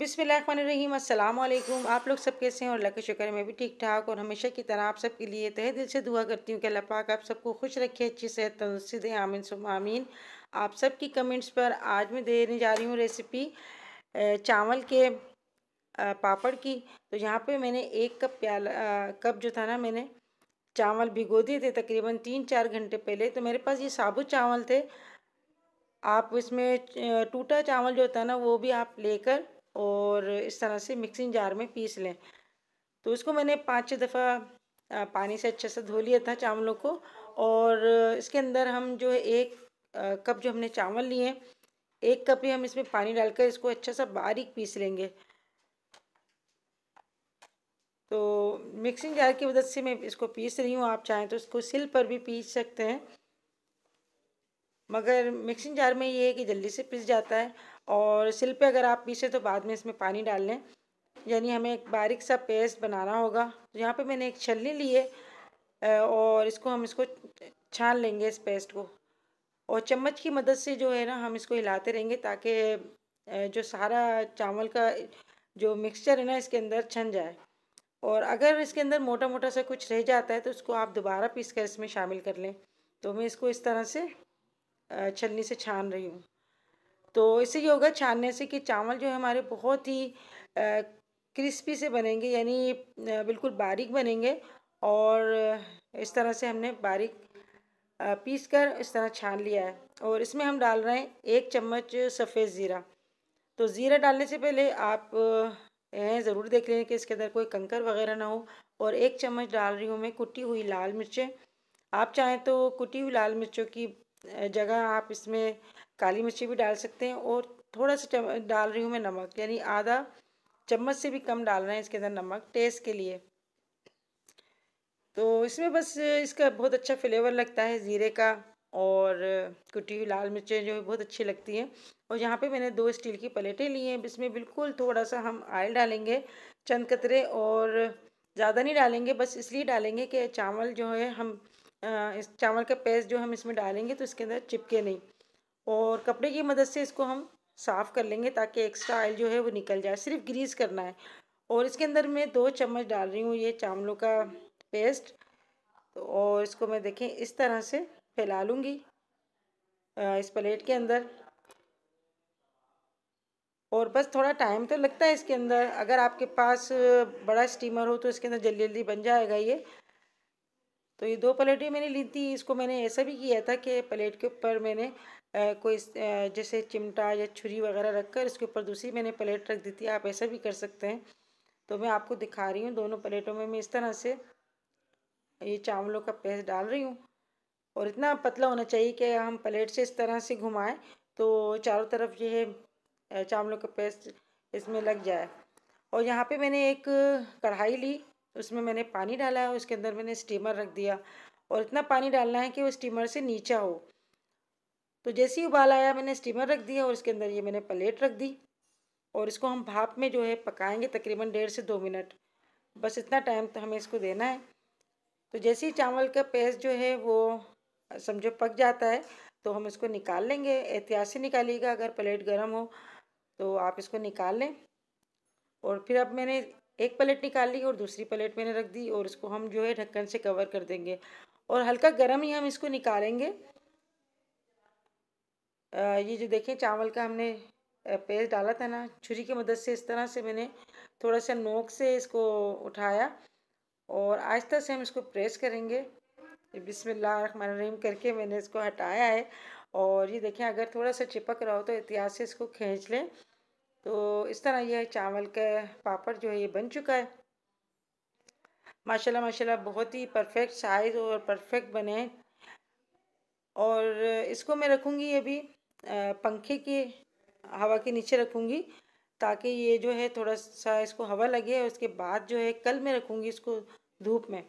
बिसमीम आप लोग सब कैसे हैं और अल्लाह के शुक्र मैं भी ठीक ठाक और हमेशा की तरह आप सबके लिए तहे दिल से दुआ करती हूँ कि अल्लाह पाक आप सबको खुश रखे अच्छी सेहत तंदुरुस्ती दें आमीन सुम आमीन आप सबकी कमेंट्स पर आज मैं देने जा रही हूँ रेसिपी चावल के पापड़ की तो यहाँ पर मैंने एक कप प्याला कप जो था ना मैंने चावल भिगो दिए थे तकरीबन तीन चार घंटे पहले तो मेरे पास ये साबुत चावल थे आप इसमें टूटा चावल जो होता है ना वो भी आप लेकर और इस तरह से मिक्सिंग जार में पीस लें तो इसको मैंने पाँच छः दफ़ा पानी से अच्छे से धो लिया था चावलों को और इसके अंदर हम जो है एक कप जो हमने चावल लिए हैं एक कप ही हम इसमें पानी डालकर इसको अच्छा सा बारीक पीस लेंगे तो मिक्सिंग जार की मदद से मैं इसको पीस रही हूँ आप चाहें तो इसको सिल पर भी पीस सकते हैं मगर मिक्सिंग जार में ये है कि जल्दी से पीस जाता है और सिल पे अगर आप पीसे तो बाद में इसमें पानी डाल लें यानी हमें एक बारीक सा पेस्ट बनाना होगा तो यहाँ पे मैंने एक छलनी ली है और इसको हम इसको छान लेंगे इस पेस्ट को और चम्मच की मदद से जो है ना हम इसको हिलाते रहेंगे ताकि जो सारा चावल का जो मिक्सचर है ना इसके अंदर छन जाए और अगर इसके अंदर मोटा मोटा सा कुछ रह जाता है तो उसको आप दोबारा पीस कर इसमें शामिल कर लें तो मैं इसको इस तरह से छलनी से छान रही हूँ तो इससे ये होगा छानने से कि चावल जो है हमारे बहुत ही क्रिस्पी से बनेंगे यानी बिल्कुल बारीक बनेंगे और इस तरह से हमने बारीक पीस कर इस तरह छान लिया है और इसमें हम डाल रहे हैं एक चम्मच सफ़ेद ज़ीरा तो ज़ीरा डालने से पहले आप हैं ज़रूर देख लें कि इसके अंदर कोई कंकर वगैरह ना हो और एक चम्मच डाल रही हूँ मैं कुटी हुई लाल मिर्चें आप चाहें तो कुटी हुई लाल मिर्चों की जगह आप इसमें काली मिर्ची भी डाल सकते हैं और थोड़ा सा डाल रही हूँ मैं नमक यानी आधा चम्मच से भी कम डाल रहे हैं इसके अंदर नमक टेस्ट के लिए तो इसमें बस इसका बहुत अच्छा फ्लेवर लगता है ज़ीरे का और कुटी हुई लाल मिर्चें जो है बहुत अच्छी लगती हैं और यहाँ पे मैंने दो स्टील की प्लेटें ली हैं इसमें बिल्कुल थोड़ा सा हम आयल डालेंगे चंद कतरे और ज़्यादा नहीं डालेंगे बस इसलिए डालेंगे कि चावल जो है हम इस चावल का पेस्ट जो हम इसमें डालेंगे तो इसके अंदर चिपके नहीं और कपड़े की मदद से इसको हम साफ़ कर लेंगे ताकि एक्स्ट्रा ऑयल जो है वो निकल जाए सिर्फ ग्रीस करना है और इसके अंदर मैं दो चम्मच डाल रही हूँ ये चावलों का पेस्ट तो और इसको मैं देखें इस तरह से फैला लूँगी इस प्लेट के अंदर और बस थोड़ा टाइम तो लगता है इसके अंदर अगर आपके पास बड़ा स्टीमर हो तो इसके अंदर जल्दी जल्दी बन जाएगा ये तो ये दो प्लेटें मैंने ली थी इसको मैंने ऐसा भी किया था कि प्लेट के ऊपर मैंने कोई जैसे चिमटा या छुरी वगैरह रख कर इसके ऊपर दूसरी मैंने प्लेट रख दी थी आप ऐसा भी कर सकते हैं तो मैं आपको दिखा रही हूँ दोनों प्लेटों में मैं इस तरह से ये चावलों का पेस्ट डाल रही हूँ और इतना पतला होना चाहिए कि हम प्लेट से इस तरह से घुमाएं तो चारों तरफ ये चावलों का पेस्ट इसमें लग जाए और यहाँ पे मैंने एक कढ़ाई ली उसमें मैंने पानी डाला है उसके अंदर मैंने स्टीमर रख दिया और इतना पानी डालना है कि वो स्टीमर से नीचा हो तो जैसे ही उबाल आया मैंने स्टीमर रख दिया और इसके अंदर ये मैंने प्लेट रख दी और इसको हम भाप में जो है पकाएंगे तकरीबन डेढ़ से दो मिनट बस इतना टाइम तो हमें इसको देना है तो जैसे ही चावल का पेस्ट जो है वो समझो पक जाता है तो हम इसको निकाल लेंगे एहतियात से निकालिएगा अगर प्लेट गर्म हो तो आप इसको निकाल लें और फिर अब मैंने एक प्लेट निकाल ली और दूसरी प्लेट मैंने रख दी और इसको हम जो है ढक्कन से कवर कर देंगे और हल्का गर्म ही हम इसको निकालेंगे ये जो देखें चावल का हमने पेस्ट डाला था ना छुरी की मदद से इस तरह से मैंने थोड़ा सा नोक से इसको उठाया और आहिस्ता से हम इसको प्रेस करेंगे बिसमीम करके मैंने इसको हटाया है और ये देखें अगर थोड़ा सा चिपक रहा हो तो एहतियात से इसको खींच लें तो इस तरह यह चावल का पापड़ जो है ये बन चुका है माशाल्लाह माशाल्लाह बहुत ही परफेक्ट साइज़ और परफेक्ट बने और इसको मैं रखूँगी अभी पंखे के हवा के नीचे रखूँगी ताकि ये जो है थोड़ा सा इसको हवा लगे और उसके बाद जो है कल मैं रखूँगी इसको धूप में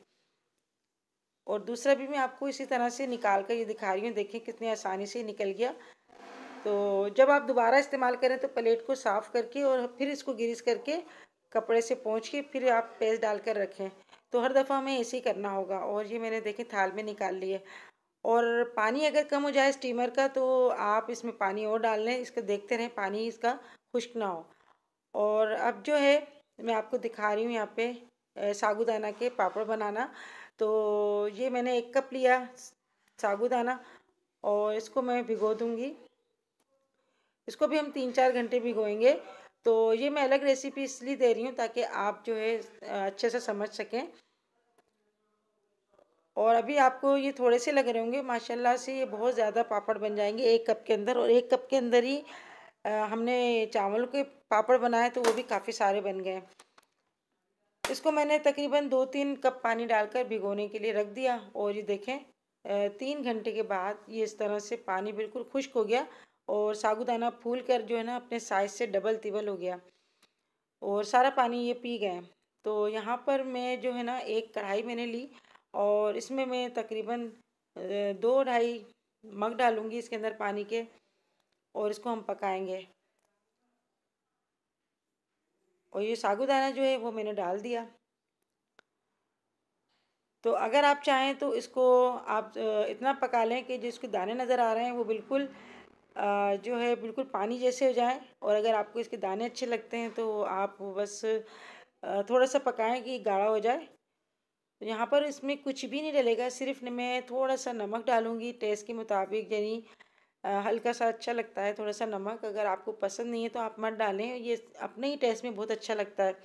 और दूसरा भी मैं आपको इसी तरह से निकाल कर ये दिखा रही हूँ देखें कितनी आसानी से निकल गया तो जब आप दोबारा इस्तेमाल करें तो प्लेट को साफ़ करके और फिर इसको ग्रीस करके कपड़े से पहुँच के फिर आप पेस्ट डाल कर रखें तो हर दफ़ा हमें ऐसे ही करना होगा और ये मैंने देखें थाल में निकाल लिए और पानी अगर कम हो जाए स्टीमर का तो आप इसमें पानी और डाल लें इसको देखते रहें पानी इसका खुश्क ना हो और अब जो है मैं आपको दिखा रही हूँ यहाँ पे सागुदाना के पापड़ बनाना तो ये मैंने एक कप लिया सागुदाना और इसको मैं भिगो दूँगी इसको भी हम तीन चार घंटे भिगोएंगे तो ये मैं अलग रेसिपी इसलिए दे रही हूँ ताकि आप जो है अच्छे से समझ सकें और अभी आपको ये थोड़े से लग रहे होंगे माशाल्लाह से ये बहुत ज़्यादा पापड़ बन जाएंगे एक कप के अंदर और एक कप के अंदर ही आ, हमने चावल के पापड़ बनाए तो वो भी काफ़ी सारे बन गए इसको मैंने तकरीबन दो तीन कप पानी डालकर भिगोने के लिए रख दिया और ये देखें तीन घंटे के बाद ये इस तरह से पानी बिल्कुल खुश्क हो गया और साबुदाना फूल कर जो है ना अपने साइज़ से डबल तिबल हो गया और सारा पानी ये पी गए तो यहाँ पर मैं जो है ना एक कढ़ाई मैंने ली और इसमें मैं तकरीबन दो ढाई मग डालूँगी इसके अंदर पानी के और इसको हम पकाएंगे और ये सागुदाना जो है वो मैंने डाल दिया तो अगर आप चाहें तो इसको आप इतना पका लें कि जिसके दाने नज़र आ रहे हैं वो बिल्कुल जो है बिल्कुल पानी जैसे हो जाएं और अगर आपको इसके दाने अच्छे लगते हैं तो आप बस थोड़ा सा पकाएं कि गाढ़ा हो जाए तो यहाँ पर इसमें कुछ भी नहीं डलेगा सिर्फ मैं थोड़ा सा नमक डालूँगी टेस्ट के मुताबिक यानी हल्का सा अच्छा लगता है थोड़ा सा नमक अगर आपको पसंद नहीं है तो आप मत डालें ये अपने ही टेस्ट में बहुत अच्छा लगता है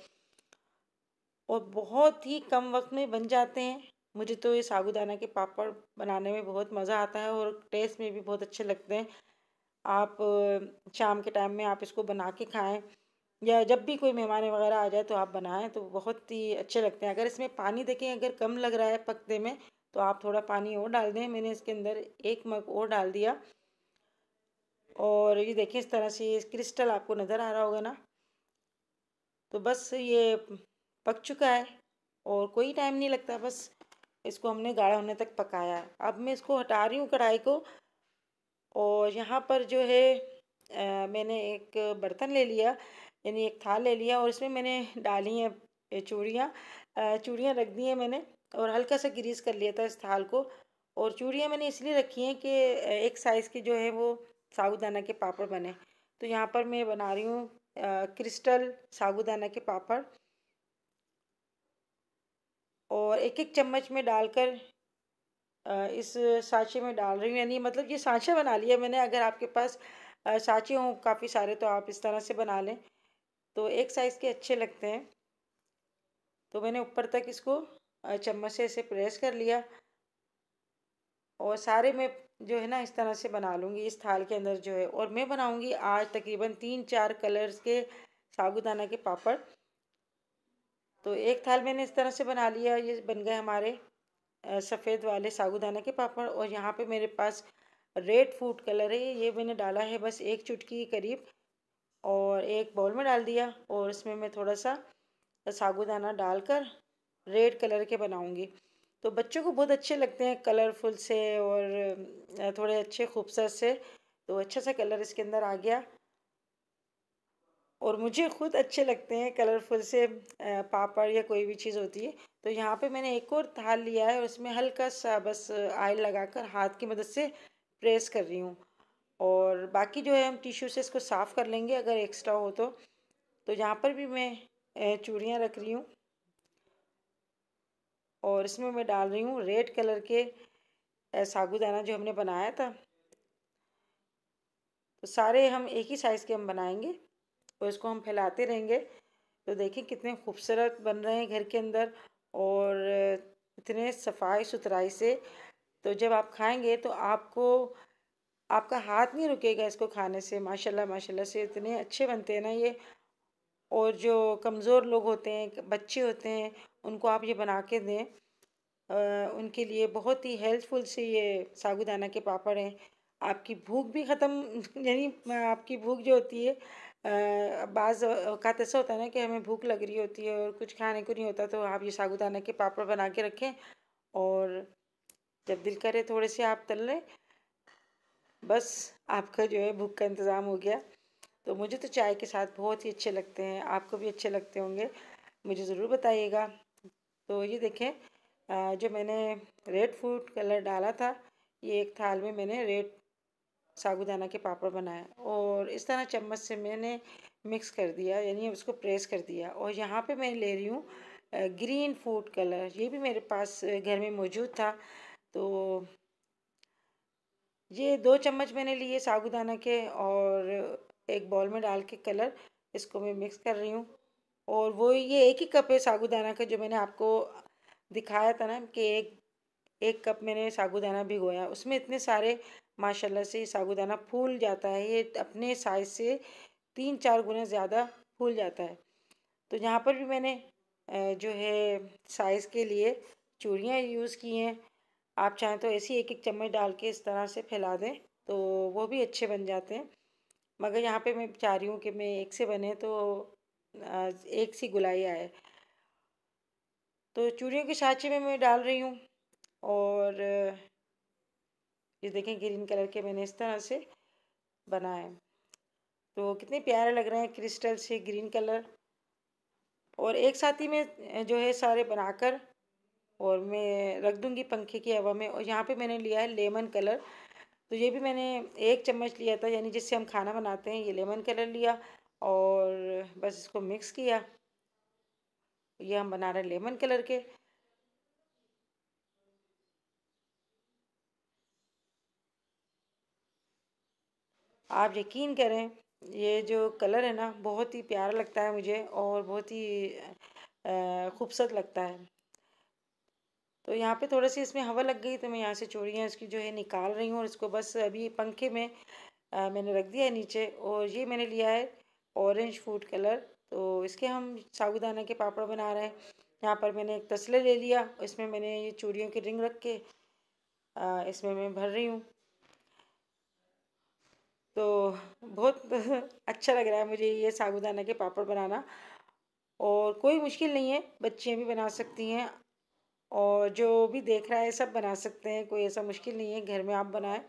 और बहुत ही कम वक्त में बन जाते हैं मुझे तो ये साबुदाना के पापड़ बनाने में बहुत मज़ा आता है और टेस्ट में भी बहुत अच्छे लगते हैं आप शाम के टाइम में आप इसको बना के खाएं या जब भी कोई मेहमान वगैरह आ जाए तो आप बनाएं तो बहुत ही अच्छे लगते हैं अगर इसमें पानी देखें अगर कम लग रहा है पकते में तो आप थोड़ा पानी और डाल दें मैंने इसके अंदर एक मग और डाल दिया और ये देखिए इस तरह से ये क्रिस्टल आपको नज़र आ रहा होगा ना तो बस ये पक चुका है और कोई टाइम नहीं लगता बस इसको हमने गाढ़ा होने तक पकाया है अब मैं इसको हटा रही हूँ कढ़ाई को और यहाँ पर जो है आ, मैंने एक बर्तन ले लिया यानी एक थाल ले लिया और इसमें मैंने डाली हैं चूड़ियाँ चूड़ियाँ रख दी हैं मैंने और हल्का सा ग्रीस कर लिया था इस थाल को और चूड़ियाँ मैंने इसलिए रखी हैं कि एक साइज़ की जो है वो साबुदाना के पापड़ बने तो यहाँ पर मैं बना रही हूँ क्रिस्टल साबुदाना के पापड़ और एक एक चम्मच में डालकर इस सांचे में डाल रही हूँ यानी मतलब ये सांचा बना लिया मैंने अगर आपके पास सांचे हों काफ़ी सारे तो आप इस तरह से बना लें तो एक साइज़ के अच्छे लगते हैं तो मैंने ऊपर तक इसको चम्मच से ऐसे प्रेस कर लिया और सारे मैं जो है ना इस तरह से बना लूँगी इस थाल के अंदर जो है और मैं बनाऊँगी आज तकरीबन तीन चार कलर्स के साबुदाना के पापड़ तो एक थाल मैंने इस तरह से बना लिया ये बन गए हमारे सफ़ेद वाले साबुदाना के पापड़ और यहाँ पे मेरे पास रेड फूड कलर है ये मैंने डाला है बस एक चुटकी करीब और एक बाउल में डाल दिया और इसमें मैं थोड़ा सा सागुदाना डालकर रेड कलर के बनाऊंगी तो बच्चों को बहुत अच्छे लगते हैं कलरफुल से और थोड़े अच्छे खूबसूरत से तो अच्छा सा कलर इसके अंदर आ गया और मुझे खुद अच्छे लगते हैं कलरफुल से पापड़ या कोई भी चीज़ होती है तो यहाँ पे मैंने एक और थाल लिया है और उसमें हल्का सा बस आयल लगाकर हाथ की मदद से प्रेस कर रही हूँ और बाकी जो है हम टिश्यू से इसको साफ़ कर लेंगे अगर एक्स्ट्रा हो तो तो यहाँ पर भी मैं चूड़ियाँ रख रही हूँ और इसमें मैं डाल रही हूँ रेड कलर के सागुदाना जो हमने बनाया था तो सारे हम एक ही साइज़ के हम बनाएंगे और इसको हम फैलाते रहेंगे तो देखें कितने खूबसूरत बन रहे हैं घर के अंदर और इतने सफाई सुथराई से तो जब आप खाएंगे तो आपको आपका हाथ नहीं रुकेगा इसको खाने से माशाल्लाह माशाल्लाह से इतने अच्छे बनते हैं ना ये और जो कमज़ोर लोग होते हैं बच्चे होते हैं उनको आप ये बना के दें आ, उनके लिए बहुत ही हेल्पफुल से ये साबुदाना के पापड़ हैं आपकी भूख भी ख़त्म यानी आपकी भूख जो होती है बाज़ अवकात ऐसा होता है ना कि हमें भूख लग रही होती है और कुछ खाने को नहीं होता तो आप ये साबुदाना के पापड़ बना के रखें और जब दिल करे थोड़े से आप तल लें बस आपका जो है भूख का इंतज़ाम हो गया तो मुझे तो चाय के साथ बहुत ही अच्छे लगते हैं आपको भी अच्छे लगते होंगे मुझे ज़रूर बताइएगा तो ये देखें जो मैंने रेड फूड कलर डाला था ये एक थाल में मैंने रेड साबुदाना के पापड़ बनाए और इस तरह चम्मच से मैंने मिक्स कर दिया यानी उसको प्रेस कर दिया और यहाँ पे मैं ले रही हूँ ग्रीन फूड कलर ये भी मेरे पास घर में मौजूद था तो ये दो चम्मच मैंने लिए साबुदाना के और एक बॉल में डाल के कलर इसको मैं मिक्स कर रही हूँ और वो ये एक ही कप है साबुदाना का जो मैंने आपको दिखाया था ना कि एक एक कप मैंने साबुदाना भिगोया उसमें इतने सारे माशाल्लाह से साबुदाना फूल जाता है ये अपने साइज़ से तीन चार गुना ज़्यादा फूल जाता है तो यहाँ पर भी मैंने जो है साइज़ के लिए चूड़ियाँ यूज़ की हैं आप चाहें तो ऐसे एक एक चम्मच डाल के इस तरह से फैला दें तो वो भी अच्छे बन जाते हैं मगर यहाँ पे मैं चाह रही हूँ कि मैं एक से बने तो एक सी गुलाई आए तो चूड़ियों के साँचे में मैं डाल रही हूँ और ये देखें ग्रीन कलर के मैंने इस तरह से बनाए तो कितने प्यारे लग रहे हैं क्रिस्टल से ग्रीन कलर और एक साथ ही में जो है सारे बनाकर और मैं रख दूँगी पंखे की हवा में और यहाँ पे मैंने लिया है लेमन कलर तो ये भी मैंने एक चम्मच लिया था यानी जिससे हम खाना बनाते हैं ये लेमन कलर लिया और बस इसको मिक्स किया ये हम बना रहे हैं लेमन कलर के आप यकीन करें ये जो कलर है ना बहुत ही प्यारा लगता है मुझे और बहुत ही खूबसूरत लगता है तो यहाँ पे थोड़ा सी इसमें हवा लग गई तो मैं यहाँ से चूड़ियाँ इसकी जो है निकाल रही हूँ और इसको बस अभी पंखे में आ, मैंने रख दिया है नीचे और ये मैंने लिया है ऑरेंज फूड कलर तो इसके हम साबुदाना के पापड़ बना रहे हैं यहाँ पर मैंने एक तसले ले लिया इसमें मैंने ये चूड़ियों की रिंग रख के आ, इसमें मैं भर रही हूँ तो बहुत अच्छा लग रहा है मुझे ये साबुदाना के पापड़ बनाना और कोई मुश्किल नहीं है बच्चियाँ भी बना सकती हैं और जो भी देख रहा है सब बना सकते हैं कोई ऐसा मुश्किल नहीं है घर में आप बनाएं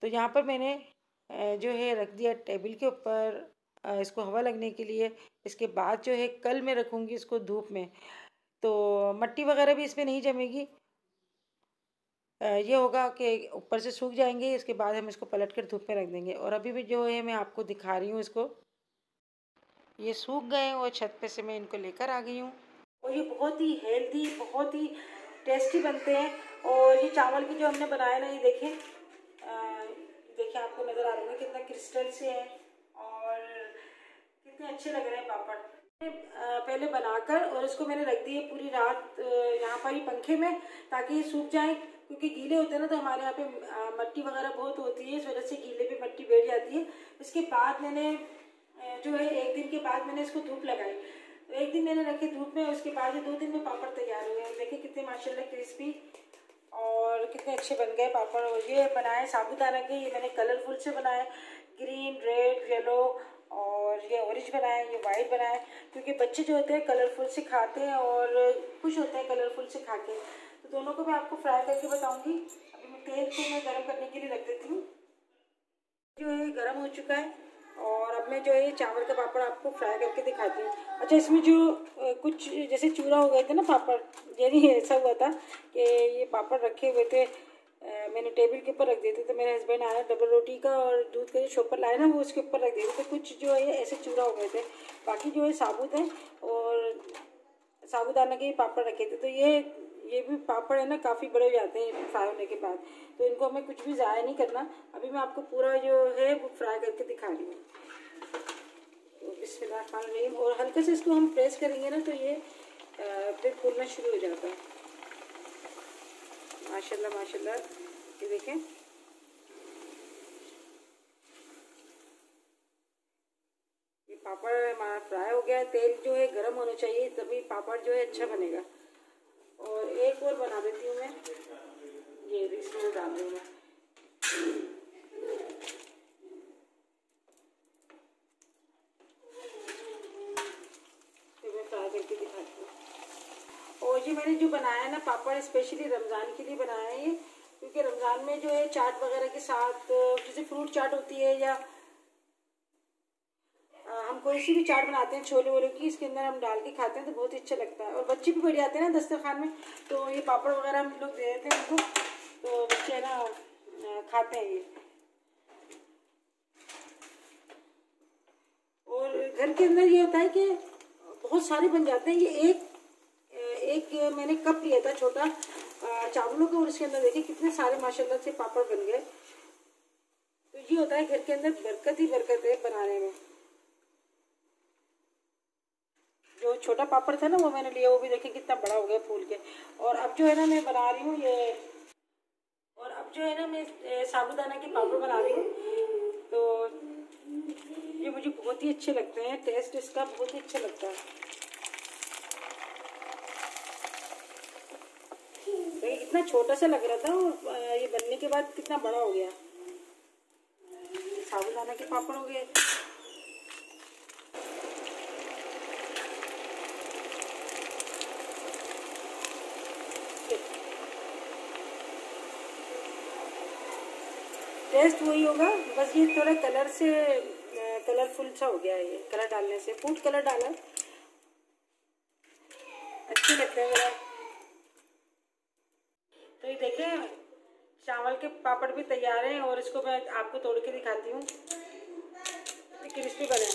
तो यहाँ पर मैंने जो है रख दिया टेबल के ऊपर इसको हवा लगने के लिए इसके बाद जो है कल मैं रखूँगी इसको धूप में तो मट्टी वगैरह भी इसमें नहीं जमेगी ये होगा कि ऊपर से सूख जाएंगे इसके बाद हम इसको पलट कर धूप में रख देंगे और अभी भी जो है मैं आपको दिखा रही हूँ इसको ये सूख गए और छत पे से मैं इनको लेकर आ गई हूँ और ये बहुत ही हेल्दी बहुत ही टेस्टी बनते हैं और ये चावल भी जो हमने बनाया ना ये देखें देखिए आपको नज़र आ रहा है कितना क्रिस्टल से है और कितने अच्छे लग रहे हैं पापड़ पहले बनाकर और इसको मैंने रख दिए पूरी रात यहाँ पर ही पंखे में ताकि ये सूख जाए क्योंकि गीले होते हैं ना तो हमारे यहाँ पे मट्टी वगैरह बहुत होती है इस वजह से गीले पे मट्टी बैठ जाती है उसके बाद मैंने जो है एक दिन के बाद मैंने इसको धूप लगाई तो एक दिन मैंने रखे धूप में उसके बाद दो दिन में पापड़ तैयार हुए हैं देखिए कितने माशाल्लाह क्रिस्पी और कितने अच्छे बन गए पापड़ ये बनाए साबुदाना के ये मैंने कलरफुल से बनाए ग्रीन रेड येलो और ये ऑरेंज बनाए ये वाइट बनाए क्योंकि बच्चे जो होते हैं कलरफुल से खाते हैं और खुश होते हैं कलरफुल से खा के तो दोनों को मैं आपको फ्राई करके बताऊँगी अभी मैं तेल को मैं गर्म करने के लिए रख देती हूँ जो है गर्म हो चुका है और अब मैं जो है ये चावल का पापड़ आपको फ्राई करके दिखाती हूँ अच्छा इसमें जो कुछ जैसे चूरा हो गए थे ना पापड़ यानी ऐसा हुआ था कि ये पापड़ रखे हुए थे मैंने टेबल के ऊपर रख दिए थे तो मेरे हस्बैंड आया डबल रोटी का और दूध का जो शोपर लाया ना वो उसके ऊपर रख दिए थे तो कुछ जो है ऐसे चूरा हो गए थे बाकी जो है साबुत है और साबुदाना के पापड़ रखे थे तो ये ये भी पापड़ है ना काफ़ी बड़े हो जाते हैं फ्राई होने के बाद तो इनको हमें कुछ भी ज़ाया नहीं करना अभी मैं आपको पूरा जो है वो फ्राई करके दिखा रही हूँ तो रही और हल्के से इसको हम प्रेस करेंगे ना तो ये फिर फूलना शुरू हो जाता है माशाल्लाह माशाल्लाह ये देखें ये पापड़ हमारा फ्राई हो गया तेल जो है गर्म होना चाहिए तभी पापड़ जो है अच्छा बनेगा और एक और बना देती हूँ मैं ये भी इसमें डाल दूँ मैं और ये मैंने जो बनाया है ना पापड़ स्पेशली रमज़ान के लिए बनाया है ये क्योंकि रमज़ान में जो है चाट वगैरह के साथ जैसे फ्रूट चाट होती है या हम कोई सी भी चाट बनाते हैं छोले वोले की इसके अंदर हम डाल के खाते हैं तो बहुत ही अच्छा लगता है और बच्चे भी बढ़िया आते हैं ना दस्तरखान में तो ये पापड़ वगैरह हम लोग दे देते हैं उनको तो बच्चे ना खाते हैं ये और घर के अंदर ये होता है कि बहुत सारे बन जाते हैं ये एक एक मैंने कप लिया था छोटा चावलों का और इसके अंदर देखिए कितने सारे माशाल्लाह से पापड़ बन गए तो ये होता है घर के अंदर बरकत ही बरकत है बनाने में जो छोटा पापड़ था ना वो मैंने लिया वो भी देखें कितना बड़ा हो गया फूल के और अब जो है ना मैं बना रही हूँ ये और अब जो है ना मैं साबुदाना के पापड़ बना रही हूँ तो ये मुझे बहुत ही अच्छे लगते हैं टेस्ट इसका बहुत ही अच्छा लगता है इतना छोटा सा लग रहा था और ये बनने के बाद कितना बड़ा हो गया साबुदाना के पापड़ हो गए टेस्ट वही होगा बस ये थोड़ा कलर से कलरफुल सा हो गया ये कलर डालने से फूड कलर डाला अच्छे लगते हैं मेरा तो ये देखें चावल के पापड़ भी तैयार हैं और इसको मैं आपको तोड़ के दिखाती हूँ क्रिस्पी बने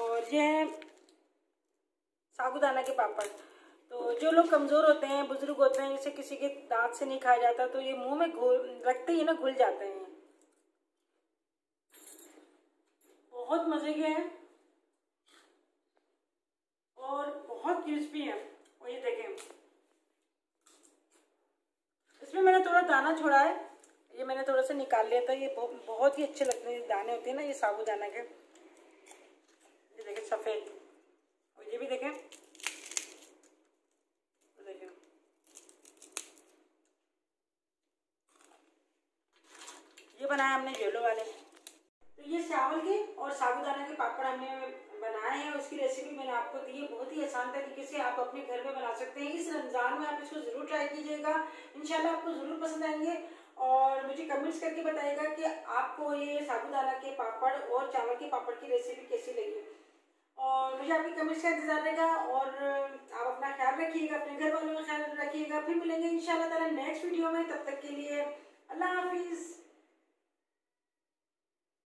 और ये है साबुदाना के पापड़ तो जो लोग कमज़ोर होते हैं बुजुर्ग होते हैं जैसे किसी के दांत से नहीं खाया जाता तो ये मुंह में घुल रखते ही ना घुल जाते हैं बहुत मज़े के हैं और बहुत क्रिस्पी है और ये देखें इसमें मैंने थोड़ा दाना छोड़ा है ये मैंने थोड़ा सा निकाल लिया था ये बहुत ही अच्छे लगते हैं दाने होते हैं ना ये साबुदाना के ये देखें सफ़ेद और ये भी देखें ये बनाया हमने येलो वाले तो ये चावल के और साबुदाना के पापड़ हमने बनाए हैं उसकी रेसिपी मैंने आपको दी है बहुत ही आसान तरीके से आप अपने घर में बना सकते हैं इस रमज़ान में आप इसको ज़रूर ट्राई कीजिएगा इंशाल्लाह आपको ज़रूर पसंद आएंगे और मुझे कमेंट्स करके बताइएगा कि आपको ये साबुदाना के पापड़ और चावल के पापड़ की रेसिपी कैसी लगी और मुझे आपकी कमेंट्स का इंतजार रहेगा और आप अपना ख्याल रखिएगा अपने घर वालों का ख्याल रखिएगा फिर मिलेंगे इन नेक्स्ट वीडियो में तब तक के लिए अल्लाह हाफिज़